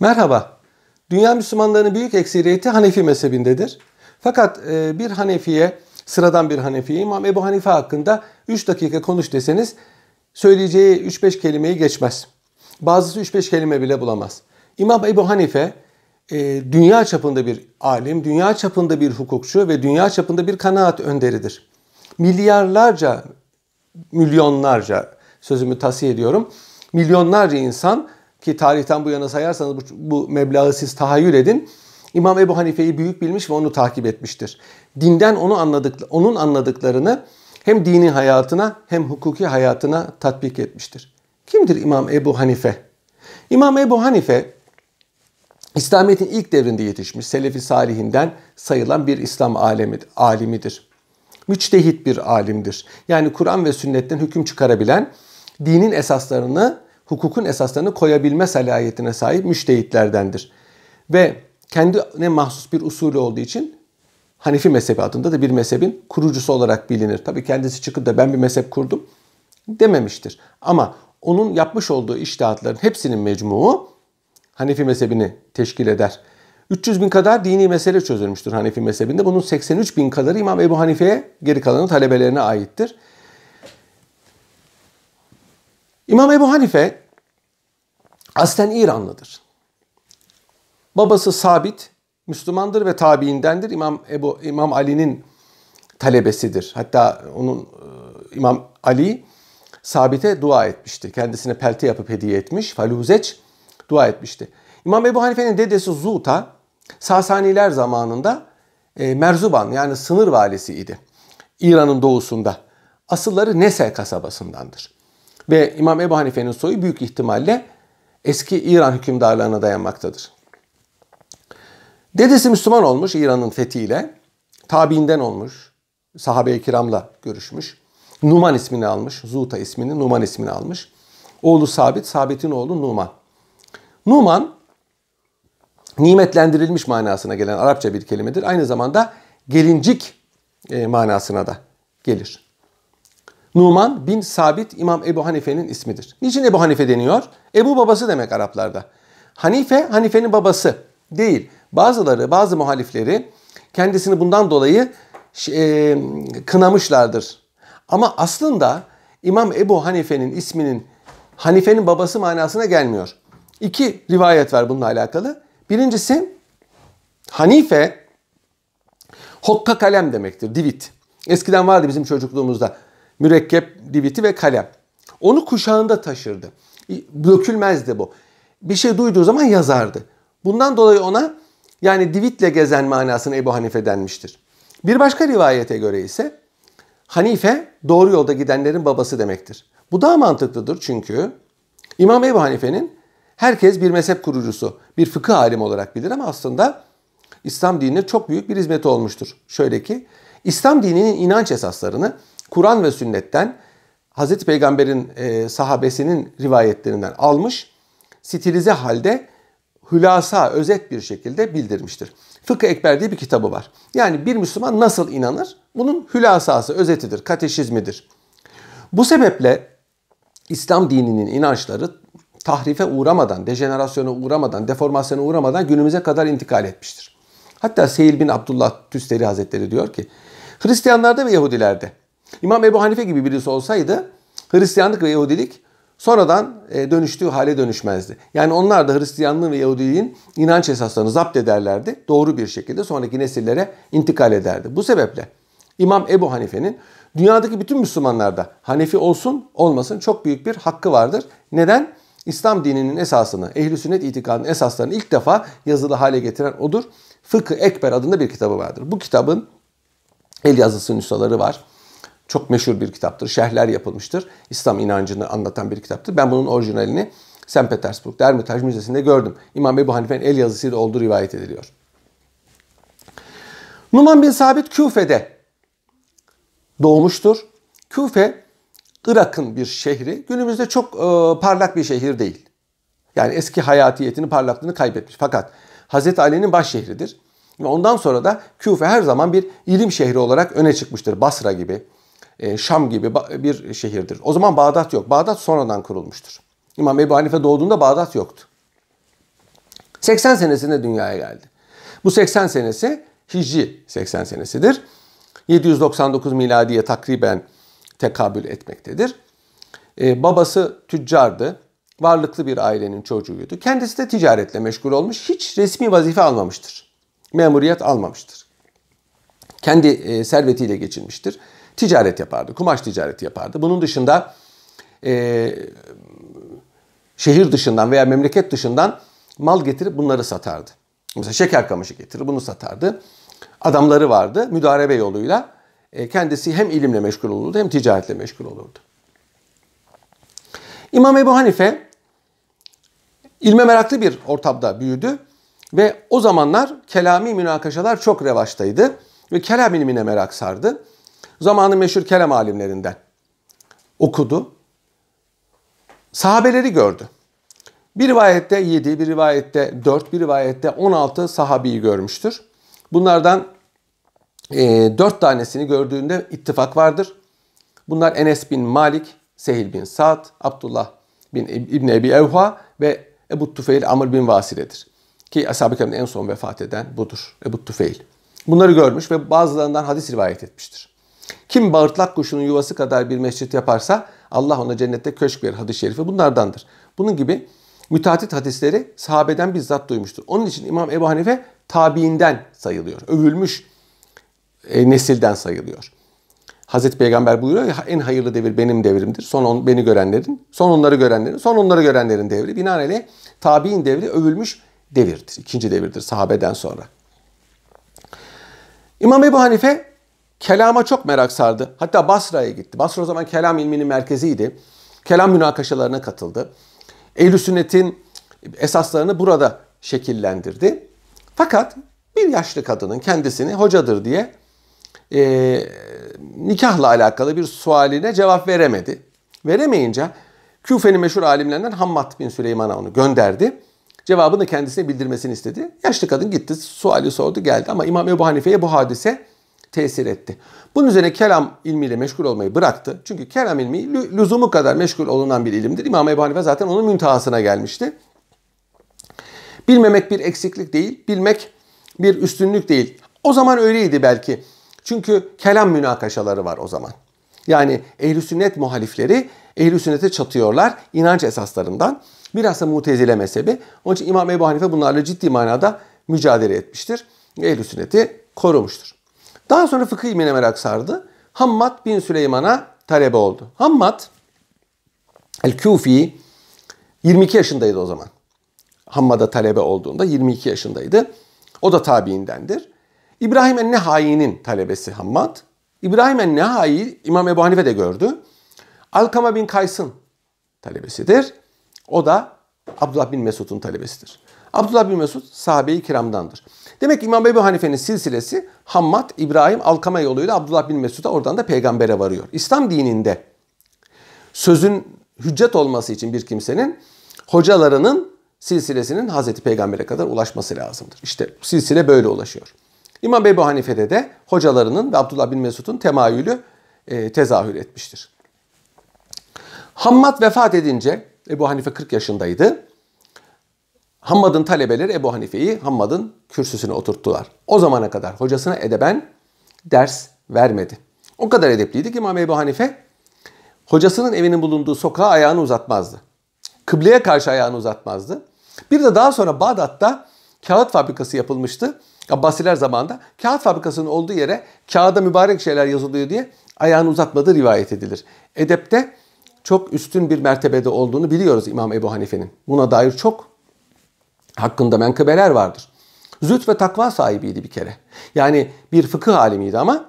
Merhaba. Dünya Müslümanlarının büyük ekseriyeti Hanefi mezhebindedir. Fakat e, bir Hanefi'ye, sıradan bir Hanefi'ye İmam Ebu Hanife hakkında 3 dakika konuş deseniz söyleyeceği 3-5 kelimeyi geçmez. Bazısı 3-5 kelime bile bulamaz. İmam Ebu Hanife e, dünya çapında bir alim, dünya çapında bir hukukçu ve dünya çapında bir kanaat önderidir. Milyarlarca, milyonlarca sözümü tasih ediyorum. Milyonlarca insan ki tarihten bu yana sayarsanız bu, bu meblağı siz tahayyül edin. İmam Ebu Hanife'yi büyük bilmiş ve onu takip etmiştir. Dinden onu anladık, onun anladıklarını hem dini hayatına hem hukuki hayatına tatbik etmiştir. Kimdir İmam Ebu Hanife? İmam Ebu Hanife İslamiyet'in ilk devrinde yetişmiş Selefi Salihinden sayılan bir İslam alemi, alimidir. Müçtehit bir alimdir. Yani Kur'an ve sünnetten hüküm çıkarabilen, dinin esaslarını hukukun esaslarını koyabilme salayetine sahip müştehitlerdendir. Ve kendine mahsus bir usulü olduğu için Hanefi mezhebi adında da bir mezhebin kurucusu olarak bilinir. Tabii kendisi çıkıp da ben bir mezhep kurdum dememiştir. Ama onun yapmış olduğu iştihatların hepsinin mecmuu Hanefi mezhebini teşkil eder. 300 bin kadar dini mesele çözülmüştür Hanefi mezhebinde. Bunun 83 bin kadarı İmam Ebu Hanife'ye geri kalanı talebelerine aittir. İmam Ebu Hanife aslen İranlıdır. Babası Sabit Müslümandır ve tabiindendir. İmam Ebu İmam Ali'nin talebesidir. Hatta onun e, İmam Ali Sabit'e dua etmişti. Kendisine pelte yapıp hediye etmiş. Faluzeç dua etmişti. İmam Ebu Hanife'nin dedesi Zuta Sasaniler zamanında e, Merzuban yani sınır valisi idi. İran'ın doğusunda. Asılları Nese kasabasındandır. Ve İmam Ebu Hanife'nin soyu büyük ihtimalle eski İran hükümdarlarına dayanmaktadır. Dedesi Müslüman olmuş İran'ın fethiyle. Tabiinden olmuş. Sahabe-i kiramla görüşmüş. Numan ismini almış. Zuta ismini Numan ismini almış. Oğlu Sabit, Sabit'in oğlu Numan. Numan nimetlendirilmiş manasına gelen Arapça bir kelimedir. Aynı zamanda gelincik e, manasına da gelir. Numan bin Sabit İmam Ebu Hanife'nin ismidir. Niçin Ebu Hanife deniyor? Ebu babası demek Araplarda. Hanife, Hanife'nin babası değil. Bazıları, bazı muhalifleri kendisini bundan dolayı e, kınamışlardır. Ama aslında İmam Ebu Hanife'nin isminin Hanife'nin babası manasına gelmiyor. İki rivayet var bununla alakalı. Birincisi Hanife hokka kalem demektir, divit. Eskiden vardı bizim çocukluğumuzda mürekkep diviti ve kalem. Onu kuşağında taşırdı. Dökülmezdi bu. Bir şey duyduğu zaman yazardı. Bundan dolayı ona yani divitle gezen manasını Ebu Hanife denmiştir. Bir başka rivayete göre ise Hanife doğru yolda gidenlerin babası demektir. Bu daha mantıklıdır çünkü İmam Ebu Hanife'nin herkes bir mezhep kurucusu, bir fıkıh alim olarak bilir ama aslında İslam dinine çok büyük bir hizmeti olmuştur. Şöyle ki İslam dininin inanç esaslarını Kur'an ve sünnetten Hazreti Peygamber'in e, sahabesinin rivayetlerinden almış, stilize halde hülasa, özet bir şekilde bildirmiştir. Fıkıh Ekber diye bir kitabı var. Yani bir Müslüman nasıl inanır? Bunun hülasası, özetidir, kateşizmidir. Bu sebeple İslam dininin inançları tahrife uğramadan, dejenerasyona uğramadan, deformasyona uğramadan günümüze kadar intikal etmiştir. Hatta Seyil bin Abdullah Tüsteri Hazretleri diyor ki, Hristiyanlarda ve Yahudilerde İmam Ebu Hanife gibi birisi olsaydı Hristiyanlık ve Yahudilik sonradan e, dönüştüğü hale dönüşmezdi. Yani onlar da Hristiyanlığın ve Yahudiliğin inanç esaslarını zapt ederlerdi. Doğru bir şekilde sonraki nesillere intikal ederdi. Bu sebeple İmam Ebu Hanife'nin dünyadaki bütün Müslümanlarda Hanefi olsun olmasın çok büyük bir hakkı vardır. Neden? İslam dininin esasını, ehli sünnet itikadının esaslarını ilk defa yazılı hale getiren odur. Fıkı Ekber adında bir kitabı vardır. Bu kitabın el yazısı nüshaları var. Çok meşhur bir kitaptır. Şerhler yapılmıştır. İslam inancını anlatan bir kitaptır. Ben bunun orijinalini St. Petersburg Ermitaj Müzesi'nde gördüm. İmam Ebu Hanife'nin el yazısıyla olduğu rivayet ediliyor. Numan bin Sabit Küfe'de doğmuştur. Küfe Irak'ın bir şehri. Günümüzde çok e, parlak bir şehir değil. Yani eski hayatiyetini, parlaklığını kaybetmiş. Fakat Hazreti Ali'nin baş şehridir. Ve ondan sonra da Küfe her zaman bir ilim şehri olarak öne çıkmıştır. Basra gibi, e, Şam gibi bir şehirdir. O zaman Bağdat yok. Bağdat sonradan kurulmuştur. İmam Ebu Hanife doğduğunda Bağdat yoktu. 80 senesinde dünyaya geldi. Bu 80 senesi Hicri 80 senesidir. 799 miladiye takriben tekabül etmektedir. Ee, babası tüccardı. Varlıklı bir ailenin çocuğuydu. Kendisi de ticaretle meşgul olmuş. Hiç resmi vazife almamıştır. Memuriyet almamıştır. Kendi e, servetiyle geçinmiştir ticaret yapardı. Kumaş ticareti yapardı. Bunun dışında e, şehir dışından veya memleket dışından mal getirip bunları satardı. Mesela şeker kamışı getirir bunu satardı. Adamları vardı müdarebe yoluyla. E, kendisi hem ilimle meşgul olurdu hem ticaretle meşgul olurdu. İmam Ebu Hanife ilme meraklı bir ortamda büyüdü ve o zamanlar kelami münakaşalar çok revaçtaydı ve kelam ilmine merak sardı. Zamanı meşhur kelam alimlerinden okudu. Sahabeleri gördü. Bir rivayette 7, bir rivayette 4, bir rivayette 16 sahabeyi görmüştür. Bunlardan e, 4 tanesini gördüğünde ittifak vardır. Bunlar Enes bin Malik, Sehil bin Sa'd, Abdullah bin İbni Ebi Evha ve Ebu Tufeil Amr bin Vasile'dir. Ki Ashab-ı en son vefat eden budur. Ebu Tufeil. Bunları görmüş ve bazılarından hadis rivayet etmiştir. Kim bağırtlak kuşunun yuvası kadar bir mescit yaparsa Allah ona cennette köşk verir hadis-i şerifi bunlardandır. Bunun gibi müteatit hadisleri sahabeden bizzat duymuştur. Onun için İmam Ebu Hanife tabiinden sayılıyor. Övülmüş e, nesilden sayılıyor. Hazreti Peygamber buyuruyor ya en hayırlı devir benim devrimdir. Son on, beni görenlerin, son onları görenlerin, son onları görenlerin devri. Binaenaleyh tabi'in devri övülmüş devirdir. İkinci devirdir sahabeden sonra. İmam Ebu Hanife kelama çok merak sardı. Hatta Basra'ya gitti. Basra o zaman kelam ilminin merkeziydi. Kelam münakaşalarına katıldı. Ehl-i sünnetin esaslarını burada şekillendirdi. Fakat bir yaşlı kadının kendisini hocadır diye e, nikahla alakalı bir sualine cevap veremedi. Veremeyince Küfe'nin meşhur alimlerinden Hammad bin Süleyman'a onu gönderdi. Cevabını kendisine bildirmesini istedi. Yaşlı kadın gitti, suali sordu, geldi ama İmam Ebu Hanife'ye bu hadise tesir etti. Bunun üzerine kelam ilmiyle meşgul olmayı bıraktı. Çünkü kelam ilmi lüzumu kadar meşgul olunan bir ilimdir. İmam Ebu Hanife zaten onun müntahasına gelmişti. Bilmemek bir eksiklik değil, bilmek bir üstünlük değil. O zaman öyleydi belki. Çünkü kelam münakaşaları var o zaman. Yani ehl sünnet muhalifleri ehl sünnete çatıyorlar inanç esaslarından. Biraz da mutezile mezhebi. Onun için İmam Ebu Hanife bunlarla ciddi manada mücadele etmiştir. ehl sünneti korumuştur. Daha sonra fıkıh ilmine merak sardı. Hammad bin Süleyman'a talebe oldu. Hammad el-Kufi 22 yaşındaydı o zaman. Hammad'a talebe olduğunda 22 yaşındaydı. O da tabiindendir. İbrahim el-Nehai'nin talebesi Hammad. İbrahim el-Nehai İmam Ebu Hanife de gördü. Alkama bin Kays'ın talebesidir. O da Abdullah bin Mesud'un talebesidir. Abdullah bin Mesud sahabe-i kiramdandır. Demek ki İmam Ebu Hanife'nin silsilesi Hammad, İbrahim, Alkama yoluyla Abdullah bin Mesud'a oradan da peygambere varıyor. İslam dininde sözün hüccet olması için bir kimsenin hocalarının silsilesinin Hazreti Peygamber'e kadar ulaşması lazımdır. İşte silsile böyle ulaşıyor. İmam Ebu Hanife'de de hocalarının ve Abdullah bin Mesud'un temayülü e, tezahür etmiştir. Hammad vefat edince Ebu Hanife 40 yaşındaydı. Hammad'ın talebeleri Ebu Hanife'yi Hammad'ın kürsüsüne oturttular. O zamana kadar hocasına edeben ders vermedi. O kadar edepliydi ki İmam Ebu Hanife hocasının evinin bulunduğu sokağa ayağını uzatmazdı. Kıbleye karşı ayağını uzatmazdı. Bir de daha sonra Bağdat'ta kağıt fabrikası yapılmıştı. Abbasiler zamanında kağıt fabrikasının olduğu yere kağıda mübarek şeyler yazılıyor diye ayağını uzatmadı rivayet edilir. Edepte çok üstün bir mertebede olduğunu biliyoruz İmam Ebu Hanife'nin. Buna dair çok hakkında menkıbeler vardır. Züht ve takva sahibiydi bir kere. Yani bir fıkıh alimiydi ama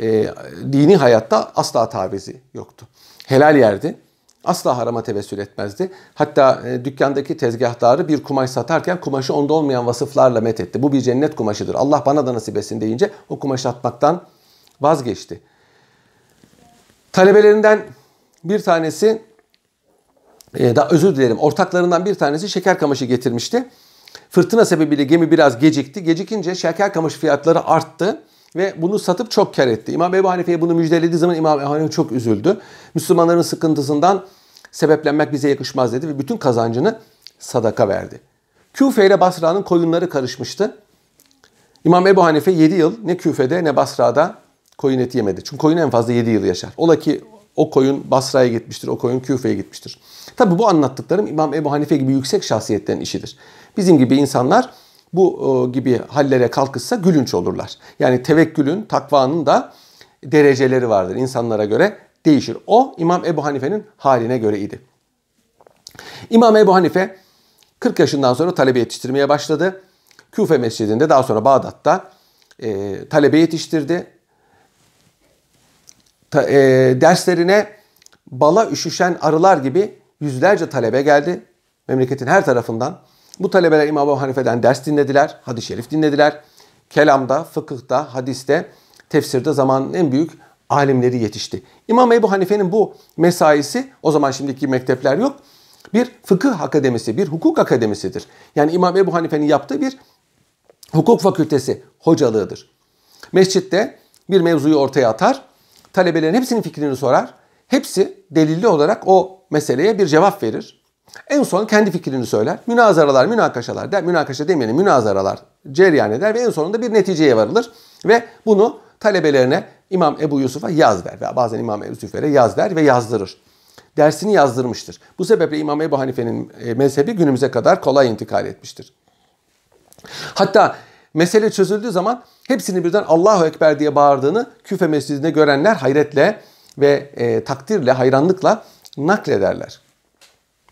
e, dini hayatta asla tavizi yoktu. Helal yerdi. Asla harama tevessül etmezdi. Hatta e, dükkandaki tezgahtarı bir kumaş satarken kumaşı onda olmayan vasıflarla met etti. Bu bir cennet kumaşıdır. Allah bana da nasip etsin deyince o kumaşı atmaktan vazgeçti. Talebelerinden bir tanesi e, daha özür dilerim ortaklarından bir tanesi şeker kamaşı getirmişti. Fırtına sebebiyle gemi biraz gecikti. Gecikince şeker kamaşı fiyatları arttı ve bunu satıp çok kar etti. İmam Ebu Hanife'ye bunu müjdelediği zaman İmam Ebu Hanife çok üzüldü. Müslümanların sıkıntısından sebeplenmek bize yakışmaz dedi ve bütün kazancını sadaka verdi. Küfe ile Basra'nın koyunları karışmıştı. İmam Ebu Hanife 7 yıl ne Küfe'de ne Basra'da koyun eti yemedi. Çünkü koyun en fazla 7 yıl yaşar. Ola ki o koyun Basra'ya gitmiştir, o koyun Küfe'ye gitmiştir. Tabi bu anlattıklarım İmam Ebu Hanife gibi yüksek şahsiyetlerin işidir. Bizim gibi insanlar bu e, gibi hallere kalkışsa gülünç olurlar. Yani tevekkülün, takvanın da dereceleri vardır. insanlara göre değişir. O İmam Ebu Hanife'nin haline göre idi. İmam Ebu Hanife 40 yaşından sonra talebe yetiştirmeye başladı. Küfe Mescidi'nde daha sonra Bağdat'ta e, talebe yetiştirdi. Ta, e, derslerine bala üşüşen arılar gibi yüzlerce talebe geldi memleketin her tarafından. Bu talebeler İmam Ebu Hanife'den ders dinlediler, hadis-i şerif dinlediler. Kelamda, fıkıhta, hadiste, tefsirde zamanın en büyük alimleri yetişti. İmam Ebu Hanife'nin bu mesaisi, o zaman şimdiki mektepler yok, bir fıkıh akademisi, bir hukuk akademisidir. Yani İmam Ebu Hanife'nin yaptığı bir hukuk fakültesi hocalığıdır. Mescitte bir mevzuyu ortaya atar, talebelerin hepsinin fikrini sorar. Hepsi delilli olarak o meseleye bir cevap verir. En son kendi fikrini söyler. Münazaralar, münakaşalar, der, münakaşa demeyelim münazaralar cereyan eder ve en sonunda bir neticeye varılır. Ve bunu talebelerine İmam Ebu Yusuf'a yaz der ve bazen İmam Ebu Yusuf'e yaz der ve yazdırır. Dersini yazdırmıştır. Bu sebeple İmam Ebu Hanife'nin e, mezhebi günümüze kadar kolay intikal etmiştir. Hatta mesele çözüldüğü zaman hepsini birden Allahu Ekber diye bağırdığını Küfe Mescidi'nde görenler hayretle ve e, takdirle, hayranlıkla naklederler.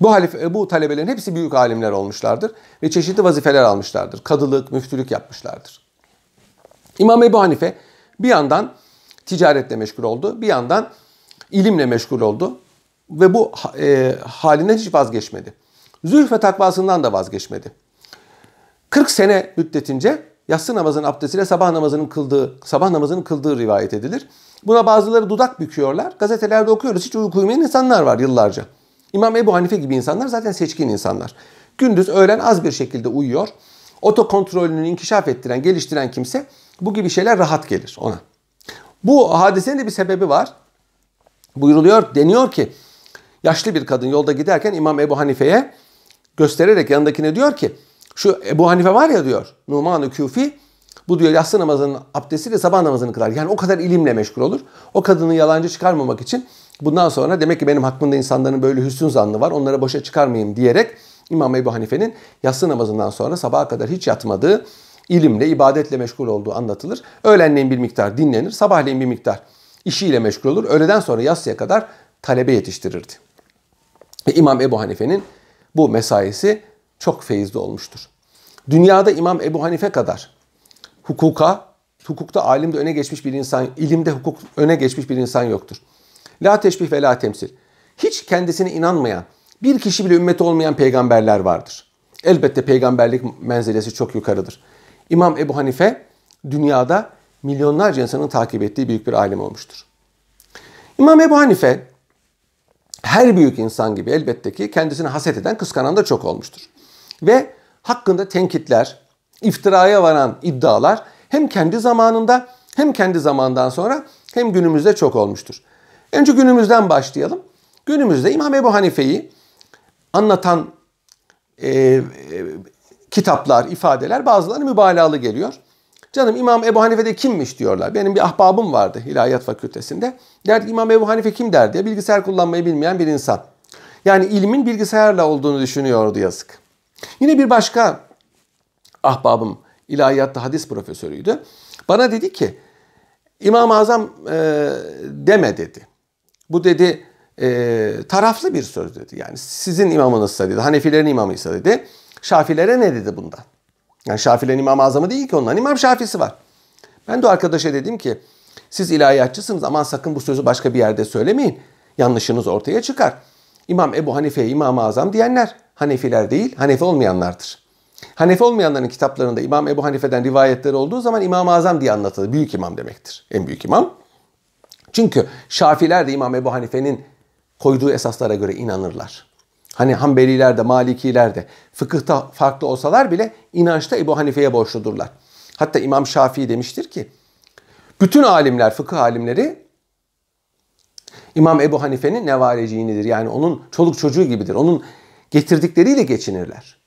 Bu, halife, bu talebelerin hepsi büyük alimler olmuşlardır ve çeşitli vazifeler almışlardır. Kadılık, müftülük yapmışlardır. İmam Ebu Hanife bir yandan ticaretle meşgul oldu, bir yandan ilimle meşgul oldu ve bu e, halinden hiç vazgeçmedi. Zülf ve takvasından da vazgeçmedi. 40 sene müddetince yatsı namazının abdestiyle sabah namazının kıldığı, sabah namazının kıldığı rivayet edilir. Buna bazıları dudak büküyorlar. Gazetelerde okuyoruz. Hiç uyku uyumayan insanlar var yıllarca. İmam Ebu Hanife gibi insanlar zaten seçkin insanlar. Gündüz öğlen az bir şekilde uyuyor. Oto kontrolünü inkişaf ettiren, geliştiren kimse bu gibi şeyler rahat gelir ona. Bu hadisenin de bir sebebi var. Buyuruluyor, deniyor ki yaşlı bir kadın yolda giderken İmam Ebu Hanife'ye göstererek yanındakine diyor ki şu Ebu Hanife var ya diyor Numan-ı Küfi bu diyor yatsı namazının abdestiyle sabah namazını kılar. Yani o kadar ilimle meşgul olur. O kadını yalancı çıkarmamak için bundan sonra demek ki benim hakkımda insanların böyle hüsnü zannı var. Onlara boşa çıkarmayayım diyerek İmam Ebu Hanife'nin yatsı namazından sonra sabaha kadar hiç yatmadığı, ilimle, ibadetle meşgul olduğu anlatılır. Öğlenleyin bir miktar dinlenir, sabahleyin bir miktar işiyle meşgul olur. Öğleden sonra yatsıya kadar talebe yetiştirirdi. Ve İmam Ebu Hanife'nin bu mesaisi çok feyizli olmuştur. Dünyada İmam Ebu Hanife kadar hukuka, hukukta alimde öne geçmiş bir insan, ilimde hukuk öne geçmiş bir insan yoktur. La teşbih ve la temsil. Hiç kendisine inanmayan, bir kişi bile ümmeti olmayan peygamberler vardır. Elbette peygamberlik menzilesi çok yukarıdır. İmam Ebu Hanife dünyada milyonlarca insanın takip ettiği büyük bir alim olmuştur. İmam Ebu Hanife her büyük insan gibi elbette ki kendisini haset eden, kıskanan da çok olmuştur. Ve hakkında tenkitler, iftiraya varan iddialar hem kendi zamanında hem kendi zamandan sonra hem günümüzde çok olmuştur. Önce günümüzden başlayalım. Günümüzde İmam Ebu Hanife'yi anlatan e, e, kitaplar, ifadeler bazıları mübalağalı geliyor. Canım İmam Ebu Hanife de kimmiş diyorlar. Benim bir ahbabım vardı Hilayet fakültesinde. Derdi İmam Ebu Hanife kim der diye bilgisayar kullanmayı bilmeyen bir insan. Yani ilmin bilgisayarla olduğunu düşünüyordu yazık. Yine bir başka ahbabım ilahiyatta hadis profesörüydü. Bana dedi ki İmam-ı Azam e, deme dedi. Bu dedi e, taraflı bir söz dedi. Yani sizin imamınızsa dedi, Hanefilerin imamıysa dedi. Şafilere ne dedi bundan? Yani Şafilerin İmam-ı Azamı değil ki onların İmam Şafisi var. Ben de arkadaşa dedim ki siz ilahiyatçısınız ama sakın bu sözü başka bir yerde söylemeyin. Yanlışınız ortaya çıkar. İmam Ebu Hanife'ye İmam-ı Azam diyenler Hanefiler değil, Hanefi olmayanlardır. Hanefi olmayanların kitaplarında İmam Ebu Hanife'den rivayetleri olduğu zaman İmam-ı Azam diye anlatılır. Büyük imam demektir. En büyük imam. Çünkü Şafiler de İmam Ebu Hanife'nin koyduğu esaslara göre inanırlar. Hani Hanbeliler de Malikiler de fıkıhta farklı olsalar bile inançta Ebu Hanife'ye borçludurlar. Hatta İmam Şafii demiştir ki bütün alimler, fıkıh alimleri İmam Ebu Hanife'nin nevareciğinidir. Yani onun çoluk çocuğu gibidir. Onun getirdikleriyle geçinirler.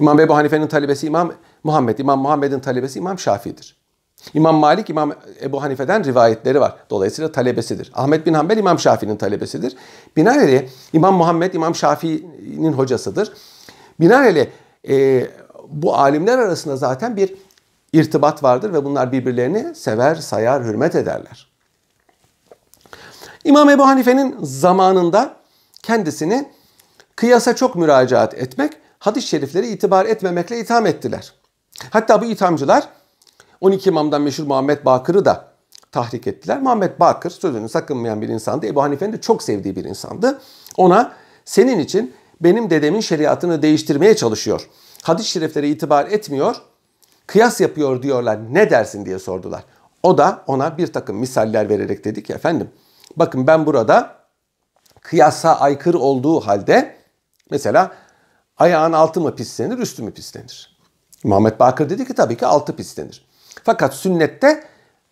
İmam Ebu Hanife'nin talebesi İmam Muhammed, İmam Muhammed'in talebesi İmam Şafii'dir. İmam Malik, İmam Ebu Hanife'den rivayetleri var. Dolayısıyla talebesidir. Ahmet bin Hanbel İmam Şafii'nin talebesidir. Binaenaleyh İmam Muhammed İmam Şafii'nin hocasıdır. Binaenaleyh e, bu alimler arasında zaten bir irtibat vardır ve bunlar birbirlerini sever, sayar, hürmet ederler. İmam Ebu Hanife'nin zamanında kendisini kıyasa çok müracaat etmek hadis-i şeriflere itibar etmemekle itham ettiler. Hatta bu ithamcılar 12 imamdan meşhur Muhammed Bakır'ı da tahrik ettiler. Muhammed Bakır sözünü sakınmayan bir insandı. Ebu Hanife'nin de çok sevdiği bir insandı. Ona senin için benim dedemin şeriatını değiştirmeye çalışıyor. Hadis-i şeriflere itibar etmiyor, kıyas yapıyor diyorlar. Ne dersin diye sordular. O da ona bir takım misaller vererek dedi ki efendim bakın ben burada kıyasa aykırı olduğu halde mesela Ayağın altı mı pislenir, üstü mü pislenir? Muhammed Bakır dedi ki tabii ki altı pislenir. Fakat sünnette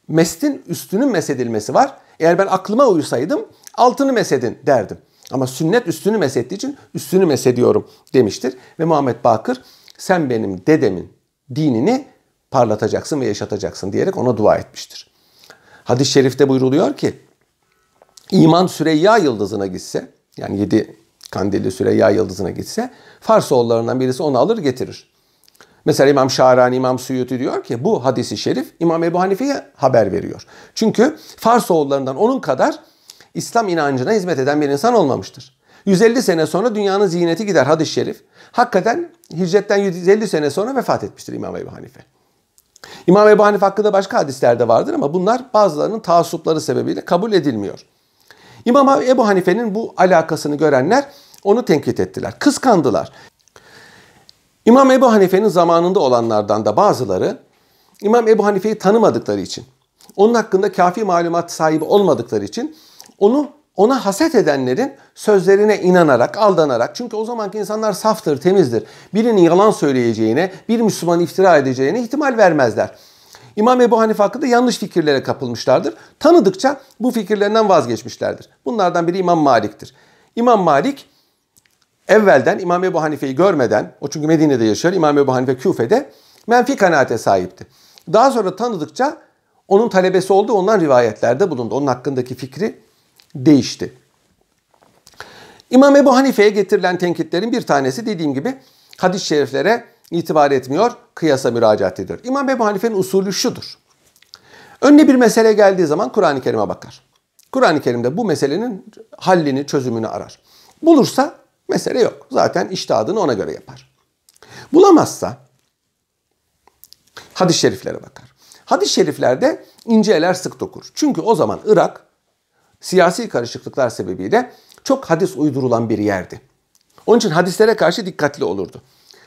mestin üstünün mesedilmesi var. Eğer ben aklıma uysaydım altını mesedin derdim. Ama sünnet üstünü mesettiği için üstünü mesediyorum demiştir. Ve Muhammed Bakır sen benim dedemin dinini parlatacaksın ve yaşatacaksın diyerek ona dua etmiştir. Hadis-i şerifte buyruluyor ki iman Süreyya yıldızına gitse yani yedi Kandilli Süreyya Yıldızı'na gitse Fars oğullarından birisi onu alır getirir. Mesela İmam Şahrani, İmam Suyuti diyor ki bu hadisi şerif İmam Ebu Hanife'ye haber veriyor. Çünkü Fars oğullarından onun kadar İslam inancına hizmet eden bir insan olmamıştır. 150 sene sonra dünyanın ziyneti gider hadis-i şerif. Hakikaten hicretten 150 sene sonra vefat etmiştir İmam Ebu Hanife. İmam Ebu Hanife hakkında başka hadisler de vardır ama bunlar bazılarının taassupları sebebiyle kabul edilmiyor. İmam Ebu Hanife'nin bu alakasını görenler onu tenkit ettiler. Kıskandılar. İmam Ebu Hanife'nin zamanında olanlardan da bazıları İmam Ebu Hanife'yi tanımadıkları için, onun hakkında kafi malumat sahibi olmadıkları için onu ona haset edenlerin sözlerine inanarak, aldanarak çünkü o zamanki insanlar saftır, temizdir. Birinin yalan söyleyeceğine, bir Müslüman iftira edeceğine ihtimal vermezler. İmam Ebu Hanife hakkında yanlış fikirlere kapılmışlardır. Tanıdıkça bu fikirlerinden vazgeçmişlerdir. Bunlardan biri İmam Malik'tir. İmam Malik evvelden İmam Ebu Hanife'yi görmeden, o çünkü Medine'de yaşıyor, İmam Ebu Hanife Küfe'de menfi kanaate sahipti. Daha sonra tanıdıkça onun talebesi oldu, ondan rivayetlerde bulundu. Onun hakkındaki fikri değişti. İmam Ebu Hanife'ye getirilen tenkitlerin bir tanesi dediğim gibi hadis-i şeriflere itibar etmiyor, kıyasa müracaat ediyor. İmam Ebu Hanife'nin usulü şudur. Önüne bir mesele geldiği zaman Kur'an-ı Kerim'e bakar. Kur'an-ı Kerim'de bu meselenin hallini, çözümünü arar. Bulursa mesele yok. Zaten iştihadını ona göre yapar. Bulamazsa hadis-i şeriflere bakar. Hadis-i şeriflerde ince eler sık dokur. Çünkü o zaman Irak siyasi karışıklıklar sebebiyle çok hadis uydurulan bir yerdi. Onun için hadislere karşı dikkatli olurdu.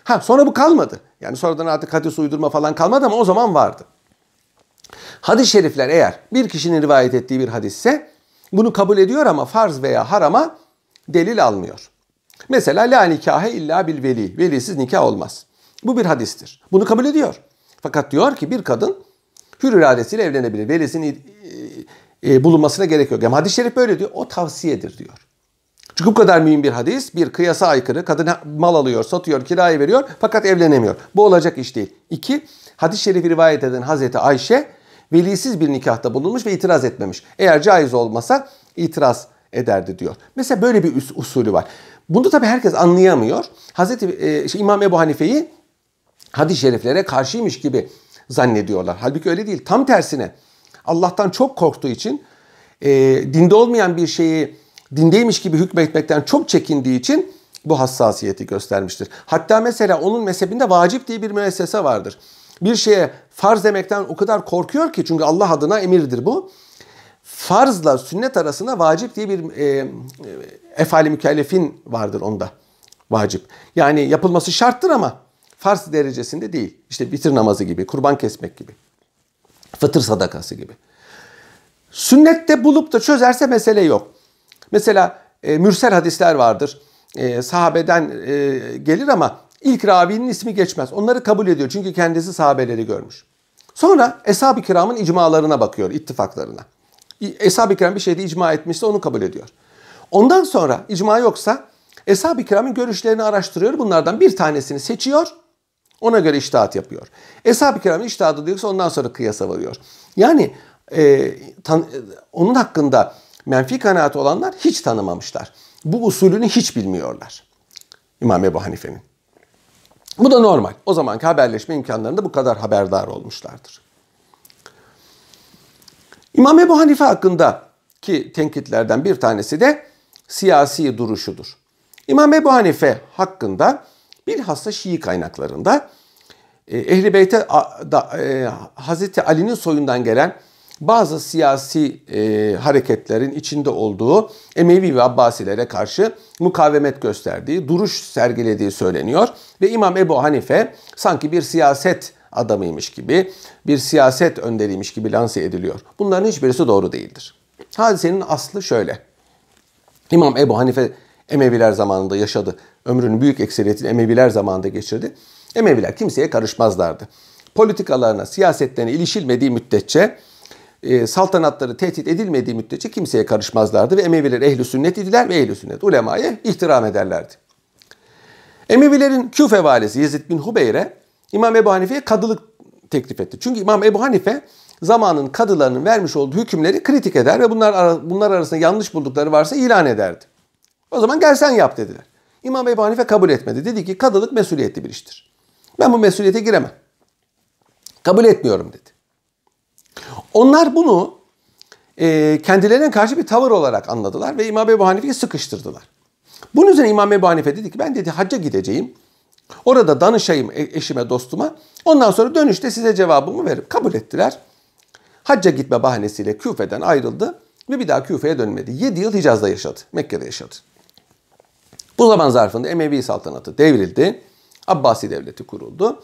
Ha sonra bu kalmadı. Yani sonradan artık hadis uydurma falan kalmadı ama o zaman vardı. Hadis-i şerifler eğer bir kişinin rivayet ettiği bir hadisse bunu kabul ediyor ama farz veya harama delil almıyor. Mesela la nikahe illa bil veli. Velisiz nikah olmaz. Bu bir hadistir. Bunu kabul ediyor. Fakat diyor ki bir kadın hür iradesiyle evlenebilir. Velisinin e, e bulunmasına gerek yok. Ama hadis-i şerif böyle diyor. O tavsiyedir diyor. Çünkü bu kadar mühim bir hadis bir kıyasa aykırı. Kadın mal alıyor, satıyor, kiraya veriyor fakat evlenemiyor. Bu olacak iş değil. İki, hadis-i şerifi rivayet eden Hazreti Ayşe velisiz bir nikahta bulunmuş ve itiraz etmemiş. Eğer caiz olmasa itiraz ederdi diyor. Mesela böyle bir usulü var. Bunu tabi herkes anlayamıyor. Hazreti e, şey, İmam Ebu Hanife'yi hadis-i şeriflere karşıymış gibi zannediyorlar. Halbuki öyle değil. Tam tersine Allah'tan çok korktuğu için e, dinde olmayan bir şeyi dindeymiş gibi hükmetmekten çok çekindiği için bu hassasiyeti göstermiştir. Hatta mesela onun mezhebinde vacip diye bir müessese vardır. Bir şeye farz demekten o kadar korkuyor ki çünkü Allah adına emirdir bu. Farzla sünnet arasında vacip diye bir e, e efali mükellefin vardır onda. Vacip. Yani yapılması şarttır ama farz derecesinde değil. İşte bitir namazı gibi, kurban kesmek gibi. Fıtır sadakası gibi. Sünnette bulup da çözerse mesele yok. Mesela e, mürsel hadisler vardır. E, sahabeden e, gelir ama ilk ravinin ismi geçmez. Onları kabul ediyor çünkü kendisi sahabeleri görmüş. Sonra Eshab-ı Kiram'ın icmalarına bakıyor, ittifaklarına. Eshab-ı Kiram bir şeyde icma etmişse onu kabul ediyor. Ondan sonra icma yoksa Eshab-ı Kiram'ın görüşlerini araştırıyor. Bunlardan bir tanesini seçiyor. Ona göre iştahat yapıyor. Eshab-ı Kiram'ın iştahatı diyorsa ondan sonra kıyasa varıyor. Yani e, tan- e, onun hakkında menfi kanaat olanlar hiç tanımamışlar. Bu usulünü hiç bilmiyorlar. İmam Ebu Hanife'nin. Bu da normal. O zamanki haberleşme imkanlarında bu kadar haberdar olmuşlardır. İmam Ebu Hanife hakkında ki tenkitlerden bir tanesi de siyasi duruşudur. İmam Ebu Hanife hakkında bilhassa Şii kaynaklarında e, Ehli Beyt'e e, Hazreti Ali'nin soyundan gelen bazı siyasi e, hareketlerin içinde olduğu Emevi ve Abbasilere karşı mukavemet gösterdiği, duruş sergilediği söyleniyor. Ve İmam Ebu Hanife sanki bir siyaset adamıymış gibi, bir siyaset önderiymiş gibi lanse ediliyor. Bunların hiçbirisi doğru değildir. Hadisenin aslı şöyle. İmam Ebu Hanife Emeviler zamanında yaşadı. Ömrünün büyük ekseriyetini Emeviler zamanında geçirdi. Emeviler kimseye karışmazlardı. Politikalarına, siyasetlerine ilişilmediği müddetçe e, saltanatları tehdit edilmediği müddetçe kimseye karışmazlardı ve Emeviler ehli sünnet idiler ve ehli sünnet ulemaya ihtiram ederlerdi. Emevilerin Küfe valisi Yezid bin Hubeyr'e İmam Ebu Hanife'ye kadılık teklif etti. Çünkü İmam Ebu Hanife zamanın kadılarının vermiş olduğu hükümleri kritik eder ve bunlar bunlar arasında yanlış buldukları varsa ilan ederdi. O zaman gel sen yap dediler. İmam Ebu Hanife kabul etmedi. Dedi ki kadılık mesuliyetli bir iştir. Ben bu mesuliyete giremem. Kabul etmiyorum dedi. Onlar bunu e, kendilerine karşı bir tavır olarak anladılar ve İmam Ebu Hanife'yi sıkıştırdılar. Bunun üzerine İmam Ebu Hanife dedi ki ben dedi hacca gideceğim. Orada danışayım e, eşime dostuma. Ondan sonra dönüşte size cevabımı verip Kabul ettiler. Hacca gitme bahanesiyle Küfe'den ayrıldı ve bir daha Küfe'ye dönmedi. 7 yıl Hicaz'da yaşadı. Mekke'de yaşadı. Bu zaman zarfında Emevi saltanatı devrildi. Abbasi devleti kuruldu.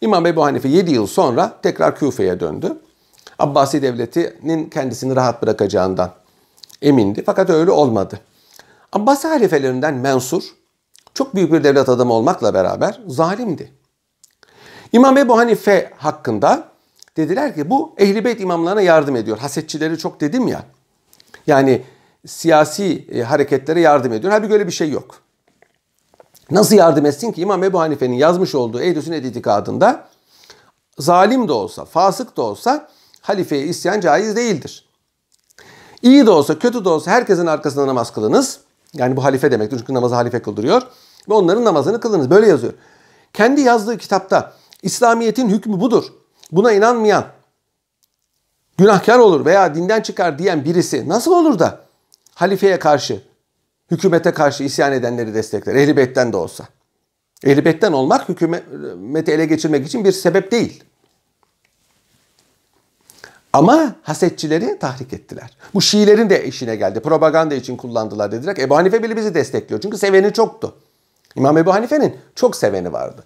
İmam Ebu Hanife 7 yıl sonra tekrar Küfe'ye döndü. Abbasi Devleti'nin kendisini rahat bırakacağından emindi. Fakat öyle olmadı. Abbasi halifelerinden Mansur çok büyük bir devlet adamı olmakla beraber zalimdi. İmam Ebu Hanife hakkında dediler ki bu ehli imamlarına yardım ediyor. Hasetçileri çok dedim ya. Yani siyasi e, hareketlere yardım ediyor. Halbuki böyle bir şey yok. Nasıl yardım etsin ki İmam Ebu Hanife'nin yazmış olduğu Ehl-i Sünnet itikadında zalim de olsa, fasık da olsa halifeye isyan caiz değildir. İyi de olsa kötü de olsa herkesin arkasında namaz kılınız. Yani bu halife demek çünkü namazı halife kıldırıyor. Ve onların namazını kılınız. Böyle yazıyor. Kendi yazdığı kitapta İslamiyet'in hükmü budur. Buna inanmayan, günahkar olur veya dinden çıkar diyen birisi nasıl olur da halifeye karşı, hükümete karşı isyan edenleri destekler? Ehlibeyt'ten de olsa. Ehlibeyt'ten olmak hükümeti ele geçirmek için bir sebep değil. Ama hasetçileri tahrik ettiler. Bu Şiilerin de işine geldi. Propaganda için kullandılar dediler. Ebu Hanife bile bizi destekliyor. Çünkü seveni çoktu. İmam Ebu Hanife'nin çok seveni vardı.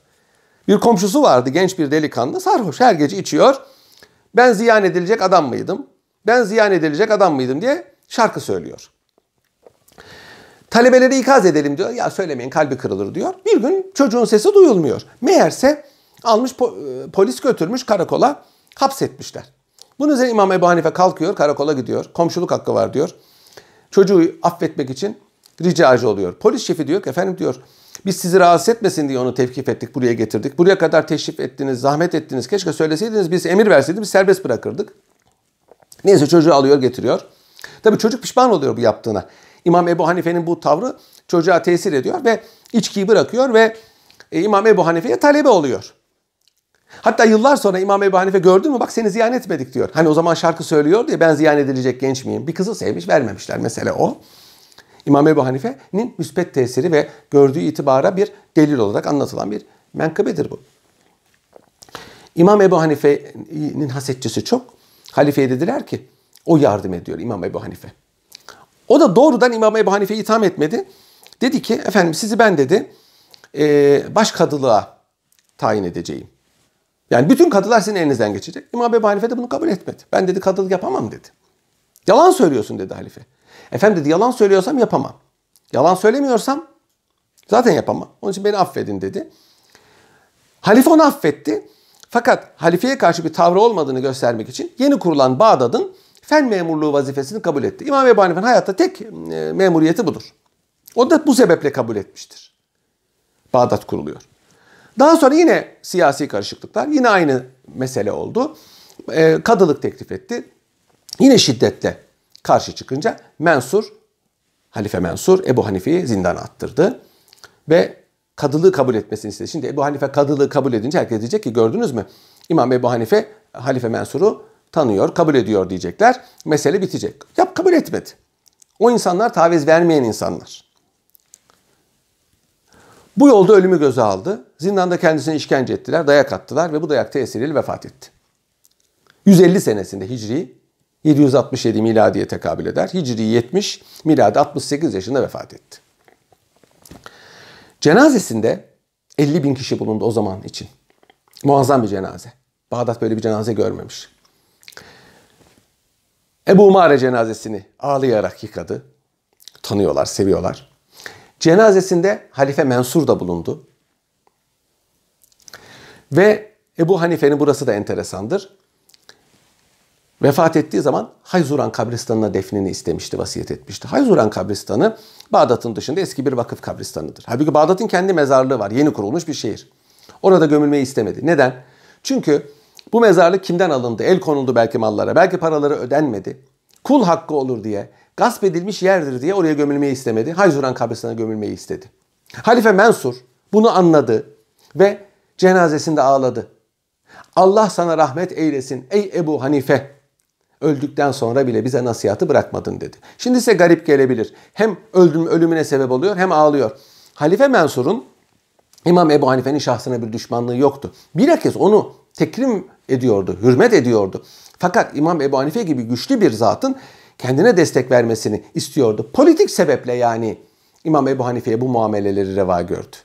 Bir komşusu vardı genç bir delikanlı sarhoş her gece içiyor. Ben ziyan edilecek adam mıydım? Ben ziyan edilecek adam mıydım diye şarkı söylüyor. Talebeleri ikaz edelim diyor. Ya söylemeyin kalbi kırılır diyor. Bir gün çocuğun sesi duyulmuyor. Meğerse almış po- e, polis götürmüş karakola hapsetmişler. Bunun üzerine İmam Ebu Hanife kalkıyor, karakola gidiyor. Komşuluk hakkı var diyor. Çocuğu affetmek için ricacı oluyor. Polis şefi diyor ki efendim diyor biz sizi rahatsız etmesin diye onu tevkif ettik, buraya getirdik. Buraya kadar teşrif ettiniz, zahmet ettiniz. Keşke söyleseydiniz, biz emir verseydiniz, biz serbest bırakırdık. Neyse çocuğu alıyor, getiriyor. Tabii çocuk pişman oluyor bu yaptığına. İmam Ebu Hanife'nin bu tavrı çocuğa tesir ediyor ve içkiyi bırakıyor ve e, İmam Ebu Hanife'ye talebe oluyor. Hatta yıllar sonra İmam Ebu Hanife gördün mü bak seni ziyan etmedik diyor. Hani o zaman şarkı söylüyor diye ben ziyan edilecek genç miyim? Bir kızı sevmiş vermemişler mesele o. İmam Ebu Hanife'nin müspet tesiri ve gördüğü itibara bir delil olarak anlatılan bir menkıbedir bu. İmam Ebu Hanife'nin hasetçisi çok. Halifeye dediler ki o yardım ediyor İmam Ebu Hanife. O da doğrudan İmam Ebu Hanife'yi itham etmedi. Dedi ki efendim sizi ben dedi baş başkadılığa tayin edeceğim. Yani bütün kadılar senin elinizden geçecek. İmam Ebu Hanife de bunu kabul etmedi. Ben dedi kadılık yapamam dedi. Yalan söylüyorsun dedi halife. Efendim dedi yalan söylüyorsam yapamam. Yalan söylemiyorsam zaten yapamam. Onun için beni affedin dedi. Halife onu affetti. Fakat halifeye karşı bir tavrı olmadığını göstermek için yeni kurulan Bağdat'ın fen memurluğu vazifesini kabul etti. İmam Ebu Hanife'nin hayatta tek e, memuriyeti budur. O da bu sebeple kabul etmiştir. Bağdat kuruluyor. Daha sonra yine siyasi karışıklıklar. Yine aynı mesele oldu. E, kadılık teklif etti. Yine şiddetle karşı çıkınca Mensur, Halife Mensur Ebu Hanife'yi zindana attırdı. Ve kadılığı kabul etmesini istedi. Şimdi Ebu Hanife kadılığı kabul edince herkes diyecek ki gördünüz mü? İmam Ebu Hanife Halife Mensur'u tanıyor, kabul ediyor diyecekler. Mesele bitecek. Yap kabul etmedi. O insanlar taviz vermeyen insanlar. Bu yolda ölümü göze aldı. Zindanda kendisini işkence ettiler, dayak attılar ve bu dayakta tesiriyle vefat etti. 150 senesinde Hicri 767 miladiye tekabül eder. Hicri 70, miladi 68 yaşında vefat etti. Cenazesinde 50 bin kişi bulundu o zaman için. Muazzam bir cenaze. Bağdat böyle bir cenaze görmemiş. Ebu Umare cenazesini ağlayarak yıkadı. Tanıyorlar, seviyorlar. Cenazesinde Halife Mansur da bulundu. Ve Ebu Hanife'nin burası da enteresandır. Vefat ettiği zaman Hayzuran kabristanına defnini istemişti, vasiyet etmişti. Hayzuran kabristanı Bağdat'ın dışında eski bir vakıf kabristanıdır. Halbuki Bağdat'ın kendi mezarlığı var. Yeni kurulmuş bir şehir. Orada gömülmeyi istemedi. Neden? Çünkü bu mezarlık kimden alındı? El konuldu belki mallara, belki paraları ödenmedi. Kul hakkı olur diye gasp edilmiş yerdir diye oraya gömülmeyi istemedi. Hayzuran kabristana gömülmeyi istedi. Halife Mansur bunu anladı ve cenazesinde ağladı. Allah sana rahmet eylesin ey Ebu Hanife. Öldükten sonra bile bize nasihatı bırakmadın dedi. Şimdi ise garip gelebilir. Hem öldüm ölümüne sebep oluyor hem ağlıyor. Halife Mansur'un İmam Ebu Hanife'nin şahsına bir düşmanlığı yoktu. Bilakis onu tekrim ediyordu, hürmet ediyordu. Fakat İmam Ebu Hanife gibi güçlü bir zatın kendine destek vermesini istiyordu. Politik sebeple yani İmam Ebu Hanife'ye bu muameleleri reva gördü.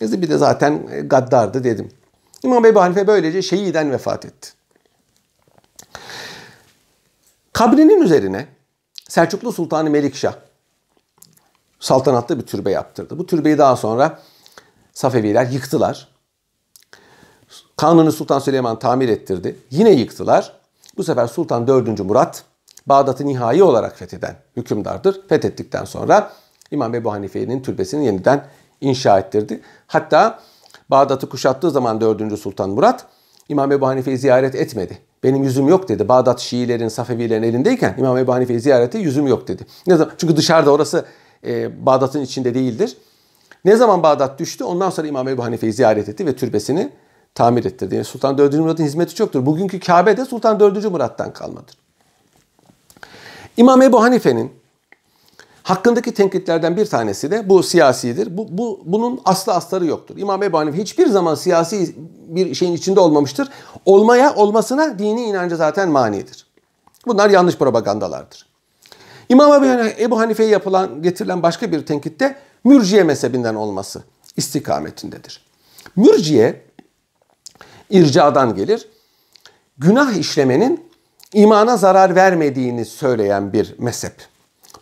Bir de zaten e, gaddardı dedim. İmam Ebu Hanife böylece şehiden vefat etti. Kabrinin üzerine Selçuklu Sultanı Melikşah saltanatlı bir türbe yaptırdı. Bu türbeyi daha sonra Safeviler yıktılar. Kanuni Sultan Süleyman tamir ettirdi. Yine yıktılar. Bu sefer Sultan 4. Murat Bağdat'ı nihai olarak fetheden hükümdardır. Fethettikten sonra İmam Ebu Hanife'nin türbesini yeniden inşa ettirdi. Hatta Bağdat'ı kuşattığı zaman 4. Sultan Murat İmam Ebu Hanife'yi ziyaret etmedi. Benim yüzüm yok dedi. Bağdat Şiilerin, Safevilerin elindeyken İmam Ebu Hanife'yi ziyarete yüzüm yok dedi. Ne zaman? Çünkü dışarıda orası e, Bağdat'ın içinde değildir. Ne zaman Bağdat düştü ondan sonra İmam Ebu Hanife'yi ziyaret etti ve türbesini tamir ettirdi. Yani Sultan 4. Murat'ın hizmeti çoktur. Bugünkü Kabe de Sultan 4. Murat'tan kalmadır. İmam Ebu Hanife'nin hakkındaki tenkitlerden bir tanesi de bu siyasidir. Bu, bu bunun aslı astarı yoktur. İmam Ebu Hanife hiçbir zaman siyasi bir şeyin içinde olmamıştır. Olmaya, olmasına dini inancı zaten manidir. Bunlar yanlış propagandalardır. İmam Ebu Hanife'ye yapılan, getirilen başka bir tenkit de mürciye mezhebinden olması istikametindedir. Mürciye ircadan gelir. Günah işlemenin imana zarar vermediğini söyleyen bir mezhep.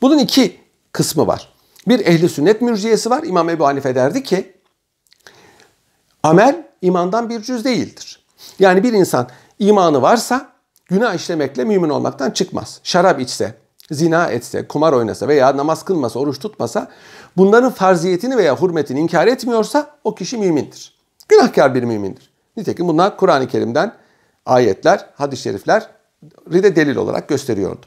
Bunun iki kısmı var. Bir ehli sünnet mürciyesi var. İmam Ebu Hanife derdi ki amel imandan bir cüz değildir. Yani bir insan imanı varsa günah işlemekle mümin olmaktan çıkmaz. Şarap içse, zina etse, kumar oynasa veya namaz kılmasa, oruç tutmasa bunların farziyetini veya hürmetini inkar etmiyorsa o kişi mümindir. Günahkar bir mümindir. Nitekim bunlar Kur'an-ı Kerim'den ayetler, hadis-i şerifler de delil olarak gösteriyordu.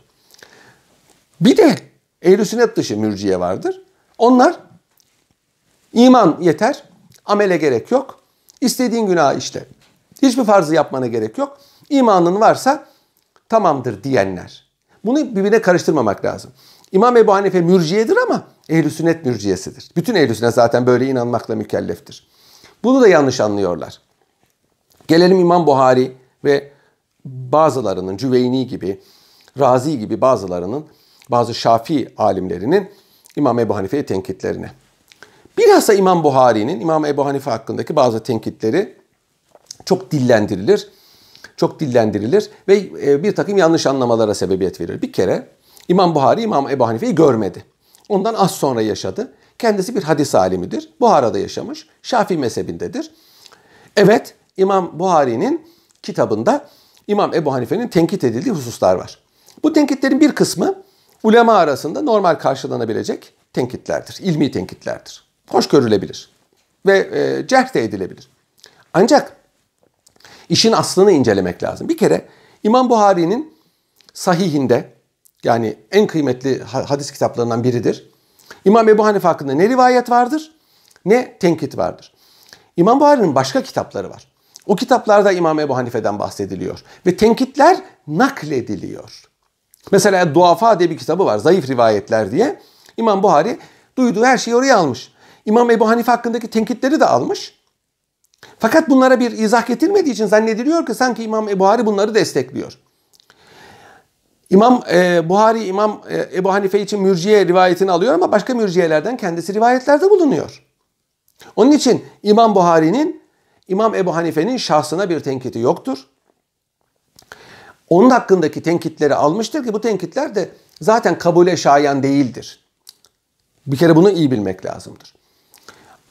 Bir de ehl sünnet dışı mürciye vardır. Onlar iman yeter, amele gerek yok. İstediğin günah işte. Hiçbir farzı yapmana gerek yok. İmanın varsa tamamdır diyenler. Bunu birbirine karıştırmamak lazım. İmam Ebu Hanife mürciyedir ama ehl sünnet mürciyesidir. Bütün ehl sünnet zaten böyle inanmakla mükelleftir. Bunu da yanlış anlıyorlar. Gelelim İmam Buhari ve bazılarının Cüveyni gibi, Razi gibi bazılarının, bazı Şafii alimlerinin İmam Ebu Hanife'ye tenkitlerine. Bilhassa İmam Buhari'nin İmam Ebu Hanife hakkındaki bazı tenkitleri çok dillendirilir. Çok dillendirilir ve e, bir takım yanlış anlamalara sebebiyet verir. Bir kere İmam Buhari İmam Ebu Hanife'yi görmedi. Ondan az sonra yaşadı. Kendisi bir hadis alimidir. Buhara'da yaşamış. Şafii mezhebindedir. Evet İmam Buhari'nin kitabında İmam Ebu Hanife'nin tenkit edildiği hususlar var. Bu tenkitlerin bir kısmı ulema arasında normal karşılanabilecek tenkitlerdir, ilmi tenkitlerdir. Hoş görülebilir ve e, cerh de edilebilir. Ancak işin aslını incelemek lazım. Bir kere İmam Buhari'nin sahihinde yani en kıymetli hadis kitaplarından biridir. İmam Ebu Hanife hakkında ne rivayet vardır ne tenkit vardır. İmam Buhari'nin başka kitapları var. O kitaplarda İmam Ebu Hanife'den bahsediliyor. Ve tenkitler naklediliyor. Mesela Duafa diye bir kitabı var. Zayıf rivayetler diye. İmam Buhari duyduğu her şeyi oraya almış. İmam Ebu Hanife hakkındaki tenkitleri de almış. Fakat bunlara bir izah getirmediği için zannediliyor ki sanki İmam Ebu Buhari bunları destekliyor. İmam e, Buhari, İmam e, Ebu Hanife için mürciye rivayetini alıyor ama başka mürciyelerden kendisi rivayetlerde bulunuyor. Onun için İmam Buhari'nin İmam Ebu Hanife'nin şahsına bir tenkiti yoktur. Onun hakkındaki tenkitleri almıştır ki bu tenkitler de zaten kabule şayan değildir. Bir kere bunu iyi bilmek lazımdır.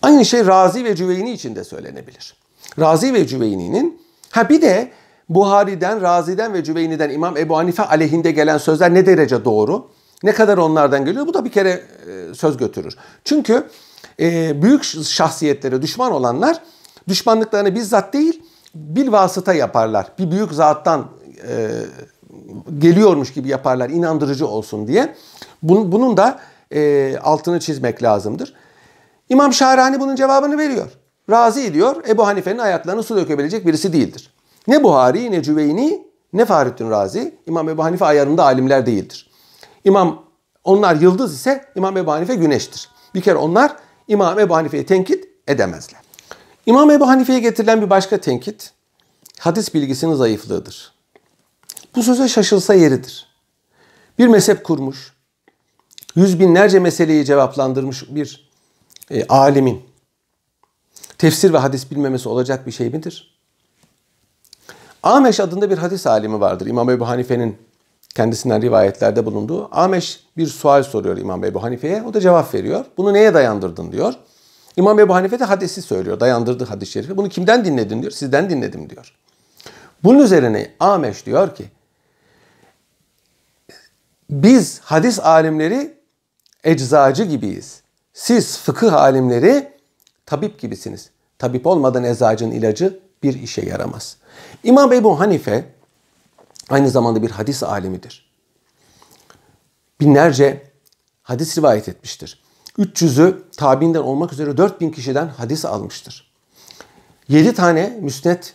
Aynı şey Razi ve Cüveyni için de söylenebilir. Razi ve Cüveyni'nin ha bir de Buhari'den, Razi'den ve Cüveyni'den İmam Ebu Hanife aleyhinde gelen sözler ne derece doğru? Ne kadar onlardan geliyor? Bu da bir kere e, söz götürür. Çünkü e, büyük şahsiyetlere düşman olanlar Düşmanlıklarını bizzat değil bir vasıta yaparlar. Bir büyük zattan e, geliyormuş gibi yaparlar inandırıcı olsun diye. Bunun, bunun da e, altını çizmek lazımdır. İmam Şahrani bunun cevabını veriyor. Razi diyor Ebu Hanife'nin ayaklarını su dökebilecek birisi değildir. Ne Buhari ne Cüveyni ne Fahrettin Razi İmam Ebu Hanife ayarında alimler değildir. İmam onlar yıldız ise İmam Ebu Hanife güneştir. Bir kere onlar İmam Ebu Hanife'yi tenkit edemezler. İmam Ebu Hanife'ye getirilen bir başka tenkit hadis bilgisinin zayıflığıdır. Bu söze şaşılsa yeridir. Bir mezhep kurmuş, yüz binlerce meseleyi cevaplandırmış bir e, alimin tefsir ve hadis bilmemesi olacak bir şey midir? Ameş adında bir hadis alimi vardır. İmam Ebu Hanife'nin kendisinden rivayetlerde bulunduğu. Ameş bir sual soruyor İmam Ebu Hanife'ye. O da cevap veriyor. Bunu neye dayandırdın diyor. İmam Ebu Hanife de hadisi söylüyor. Dayandırdığı hadis-i şerifi. Bunu kimden dinledin diyor. Sizden dinledim diyor. Bunun üzerine Ameş diyor ki biz hadis alimleri eczacı gibiyiz. Siz fıkıh alimleri tabip gibisiniz. Tabip olmadan eczacının ilacı bir işe yaramaz. İmam Ebu Hanife aynı zamanda bir hadis alimidir. Binlerce hadis rivayet etmiştir. 300'ü tabiinden olmak üzere 4000 kişiden hadis almıştır. 7 tane müsnet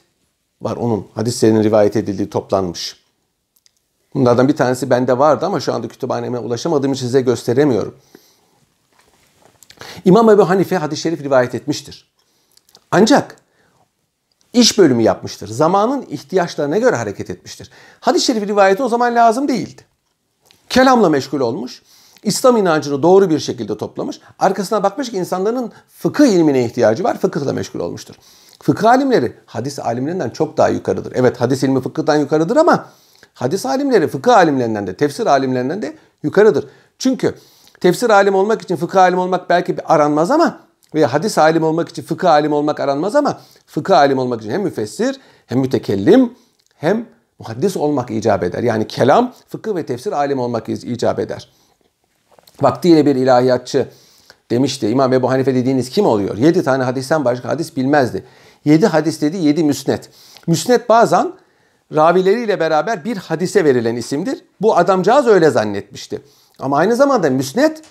var onun hadislerinin rivayet edildiği toplanmış. Bunlardan bir tanesi bende vardı ama şu anda kütüphaneme ulaşamadığım için size gösteremiyorum. İmam Ebu Hanife hadis-i şerif rivayet etmiştir. Ancak iş bölümü yapmıştır. Zamanın ihtiyaçlarına göre hareket etmiştir. Hadis-i şerif rivayeti o zaman lazım değildi. Kelamla meşgul olmuş. İslam inancını doğru bir şekilde toplamış. Arkasına bakmış ki insanların fıkıh ilmine ihtiyacı var. Fıkıhla meşgul olmuştur. Fıkıh alimleri hadis alimlerinden çok daha yukarıdır. Evet hadis ilmi fıkıhtan yukarıdır ama hadis alimleri fıkıh alimlerinden de tefsir alimlerinden de yukarıdır. Çünkü tefsir alim olmak için fıkıh alim olmak belki bir aranmaz ama veya hadis alim olmak için fıkıh alim olmak aranmaz ama fıkıh alim olmak için hem müfessir hem mütekellim hem muhaddis olmak icap eder. Yani kelam, fıkıh ve tefsir alim olmak icap eder. Vaktiyle bir ilahiyatçı demişti. İmam Ebu Hanife dediğiniz kim oluyor? Yedi tane hadisten başka hadis bilmezdi. Yedi hadis dedi, yedi müsnet. Müsnet bazen ravileriyle beraber bir hadise verilen isimdir. Bu adamcağız öyle zannetmişti. Ama aynı zamanda müsnet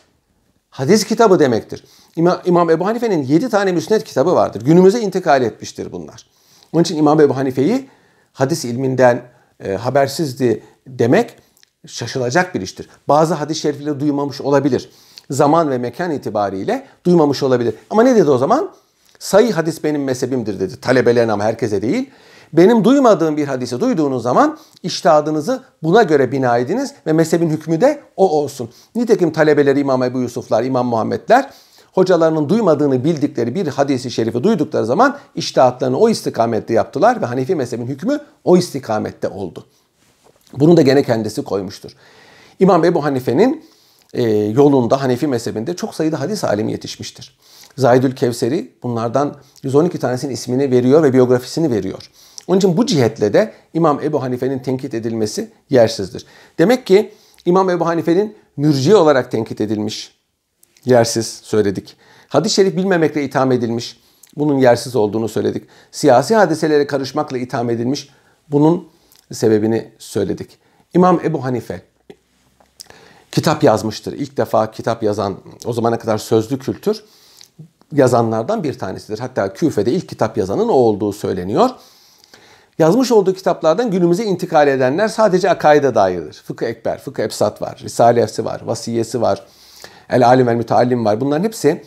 hadis kitabı demektir. İmam, İmam Ebu Hanife'nin yedi tane müsnet kitabı vardır. Günümüze intikal etmiştir bunlar. Onun için İmam Ebu Hanife'yi hadis ilminden e, habersizdi demek şaşılacak bir iştir. Bazı hadis-i şerifleri duymamış olabilir. Zaman ve mekan itibariyle duymamış olabilir. Ama ne dedi o zaman? Sayı hadis benim mezhebimdir dedi. Talebelerine ama herkese değil. Benim duymadığım bir hadisi duyduğunuz zaman iştihadınızı buna göre bina ediniz ve mezhebin hükmü de o olsun. Nitekim talebeleri İmam Ebu Yusuflar, İmam Muhammedler hocalarının duymadığını bildikleri bir hadisi şerifi duydukları zaman iştihatlarını o istikamette yaptılar ve Hanefi mezhebin hükmü o istikamette oldu. Bunu da gene kendisi koymuştur. İmam Ebu Hanife'nin e, yolunda Hanefi mezhebinde çok sayıda hadis alimi yetişmiştir. Zahidül Kevseri bunlardan 112 tanesinin ismini veriyor ve biyografisini veriyor. Onun için bu cihetle de İmam Ebu Hanife'nin tenkit edilmesi yersizdir. Demek ki İmam Ebu Hanife'nin mürci olarak tenkit edilmiş. Yersiz söyledik. Hadis-i şerif bilmemekle itham edilmiş. Bunun yersiz olduğunu söyledik. Siyasi hadiselere karışmakla itham edilmiş. Bunun sebebini söyledik. İmam Ebu Hanife kitap yazmıştır. İlk defa kitap yazan o zamana kadar sözlü kültür yazanlardan bir tanesidir. Hatta Küfe'de ilk kitap yazanın o olduğu söyleniyor. Yazmış olduğu kitaplardan günümüze intikal edenler sadece akaide dairdir. Fıkıh Ekber, Fıkıh Ebsat var, Risale var, Vasiyesi var, El Alim El mütalim var. Bunların hepsi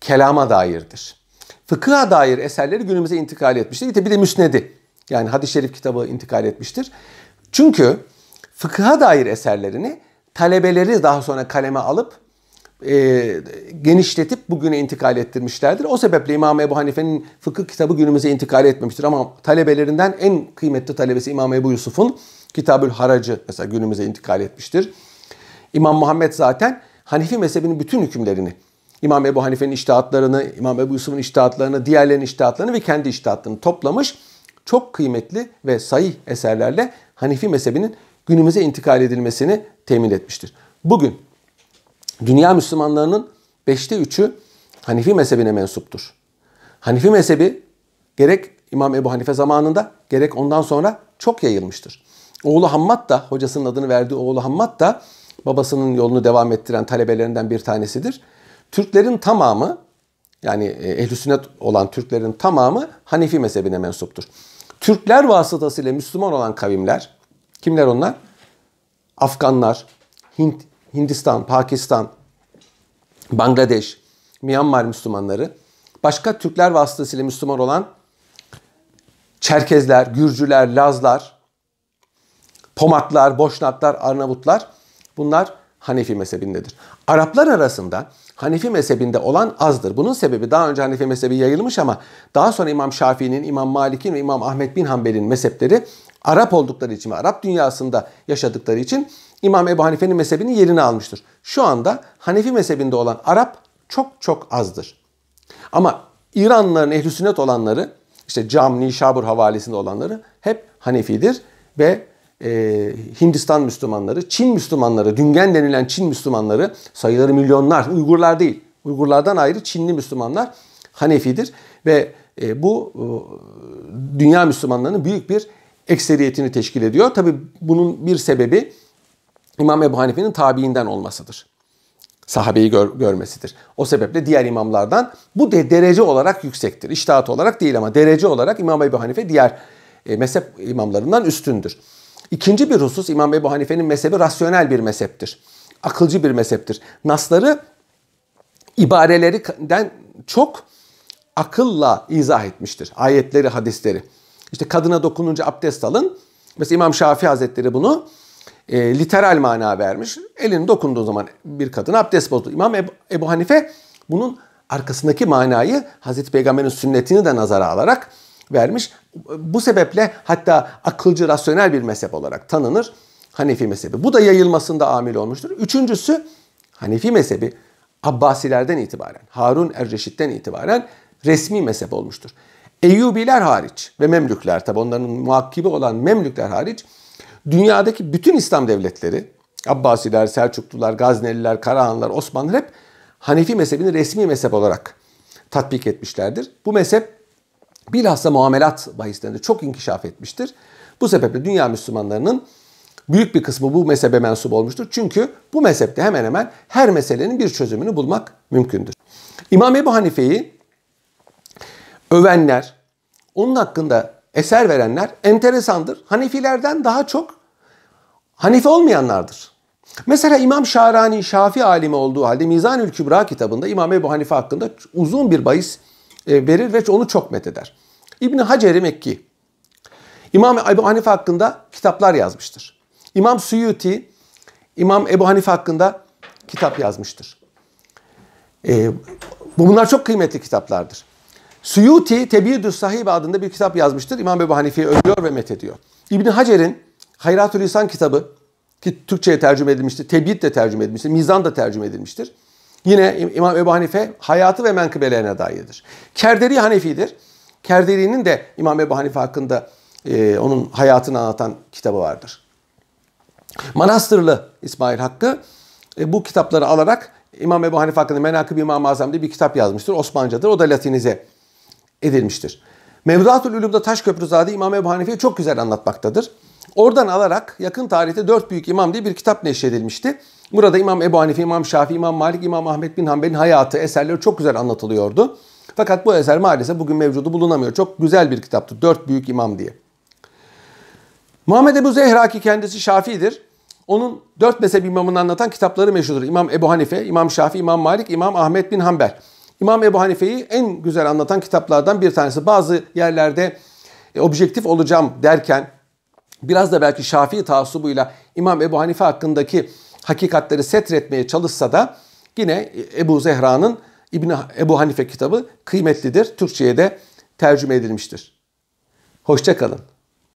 kelama dairdir. Fıkıha dair eserleri günümüze intikal etmiştir. Bir de, bir de müsnedi. Yani hadis şerif kitabı intikal etmiştir. Çünkü fıkıha dair eserlerini talebeleri daha sonra kaleme alıp e, genişletip bugüne intikal ettirmişlerdir. O sebeple İmam Ebu Hanife'nin fıkıh kitabı günümüze intikal etmemiştir. Ama talebelerinden en kıymetli talebesi İmam Ebu Yusuf'un Kitabül Haracı mesela günümüze intikal etmiştir. İmam Muhammed zaten Hanifi mezhebinin bütün hükümlerini, İmam Ebu Hanife'nin iştihatlarını, İmam Ebu Yusuf'un iştihatlarını, diğerlerinin iştihatlarını ve kendi iştihatlarını toplamış çok kıymetli ve sayih eserlerle Hanifi mezhebinin günümüze intikal edilmesini temin etmiştir. Bugün dünya Müslümanlarının beşte üçü Hanifi mezhebine mensuptur. Hanifi mezhebi gerek İmam Ebu Hanife zamanında gerek ondan sonra çok yayılmıştır. Oğlu Hammad da hocasının adını verdiği oğlu Hammad da babasının yolunu devam ettiren talebelerinden bir tanesidir. Türklerin tamamı yani e, ehl sünnet olan Türklerin tamamı Hanefi mezhebine mensuptur. Türkler vasıtasıyla Müslüman olan kavimler, kimler onlar? Afganlar, Hint, Hindistan, Pakistan, Bangladeş, Myanmar Müslümanları, başka Türkler vasıtasıyla Müslüman olan Çerkezler, Gürcüler, Lazlar, Pomaklar, Boşnaklar, Arnavutlar bunlar Hanefi mezhebindedir. Araplar arasında Hanefi mezhebinde olan azdır. Bunun sebebi daha önce Hanefi mezhebi yayılmış ama daha sonra İmam Şafii'nin, İmam Malik'in ve İmam Ahmet bin Hanbel'in mezhepleri Arap oldukları için ve Arap dünyasında yaşadıkları için İmam Ebu Hanife'nin mezhebinin yerini almıştır. Şu anda Hanefi mezhebinde olan Arap çok çok azdır. Ama İranlıların ehl sünnet olanları, işte Camni, Şabur havalisinde olanları hep Hanefidir ve e, Hindistan Müslümanları, Çin Müslümanları, Düngen denilen Çin Müslümanları sayıları milyonlar, Uygurlar değil. Uygurlardan ayrı Çinli Müslümanlar Hanefidir ve e, bu e, dünya Müslümanlarının büyük bir ekseriyetini teşkil ediyor. Tabi bunun bir sebebi İmam Ebu Hanife'nin tabiinden olmasıdır. Sahabeyi gör, görmesidir. O sebeple diğer imamlardan bu de, derece olarak yüksektir. İştahat olarak değil ama derece olarak İmam Ebu Hanife diğer e, mezhep imamlarından üstündür. İkinci bir husus İmam Ebu Hanife'nin mezhebi rasyonel bir mezheptir. Akılcı bir mezheptir. Nasları ibarelerinden çok akılla izah etmiştir. Ayetleri, hadisleri. İşte kadına dokununca abdest alın. Mesela İmam Şafii Hazretleri bunu e, literal mana vermiş. Elini dokunduğu zaman bir kadın abdest bozdu. İmam Ebu, Hanife bunun arkasındaki manayı Hazreti Peygamber'in sünnetini de nazara alarak vermiş. Bu sebeple hatta akılcı, rasyonel bir mezhep olarak tanınır Hanefi mezhebi. Bu da yayılmasında amil olmuştur. Üçüncüsü Hanefi mezhebi Abbasilerden itibaren, Harun er itibaren resmi mezhep olmuştur. Eyyubiler hariç ve Memlükler tabi onların muakkibi olan Memlükler hariç dünyadaki bütün İslam devletleri Abbasiler, Selçuklular, Gazneliler, Karahanlar, Osmanlılar hep Hanefi mezhebini resmi mezhep olarak tatbik etmişlerdir. Bu mezhep bilhassa muamelat bahislerinde çok inkişaf etmiştir. Bu sebeple dünya Müslümanlarının büyük bir kısmı bu mezhebe mensup olmuştur. Çünkü bu mezhepte hemen hemen her meselenin bir çözümünü bulmak mümkündür. İmam Ebu Hanife'yi övenler, onun hakkında eser verenler enteresandır. Hanefilerden daha çok Hanife olmayanlardır. Mesela İmam Şarani Şafi alimi olduğu halde Mizanül Kübra kitabında İmam Ebu Hanife hakkında uzun bir bahis e, verir ve onu çok metheder. İbn Hacer Mekki İmam Ebu Hanife hakkında kitaplar yazmıştır. İmam Suyuti İmam Ebu Hanife hakkında kitap yazmıştır. E, bunlar çok kıymetli kitaplardır. Suyuti Tebiyidü Sahib adında bir kitap yazmıştır. İmam Ebu Hanife'yi övüyor ve methediyor. İbni Hacer'in Hayratül İnsan kitabı ki Türkçe'ye tercüme edilmiştir. Tebiyit de tercüme edilmiştir. Mizan da tercüme edilmiştir. Yine İmam Ebu Hanife hayatı ve menkıbelerine dairdir. Kerderi Hanefi'dir. Kerderi'nin de İmam Ebu Hanife hakkında e, onun hayatını anlatan kitabı vardır. Manastırlı İsmail Hakkı e, bu kitapları alarak İmam Ebu Hanife hakkında Menakıb İmam-ı Azam diye bir kitap yazmıştır. Osmancadır. O da Latinize edilmiştir. Mevduatül Ulum'da Taşköprüzade İmam Ebu Hanife'yi çok güzel anlatmaktadır. Oradan alarak yakın tarihte Dört Büyük İmam diye bir kitap neşredilmişti. Burada İmam Ebu Hanife, İmam Şafii, İmam Malik, İmam Ahmet bin Hanbel'in hayatı, eserleri çok güzel anlatılıyordu. Fakat bu eser maalesef bugün mevcudu bulunamıyor. Çok güzel bir kitaptı. Dört Büyük İmam diye. Muhammed Ebu Zehra ki kendisi Şafii'dir. Onun dört mezhep imamını anlatan kitapları meşhurdur. İmam Ebu Hanife, İmam Şafii, İmam Malik, İmam Ahmet bin Hanbel. İmam Ebu Hanife'yi en güzel anlatan kitaplardan bir tanesi. Bazı yerlerde e, objektif olacağım derken biraz da belki Şafii taassubuyla İmam Ebu Hanife hakkındaki hakikatleri setretmeye çalışsa da yine Ebu Zehra'nın İbn Ebu Hanife kitabı kıymetlidir. Türkçe'ye de tercüme edilmiştir. Hoşça kalın.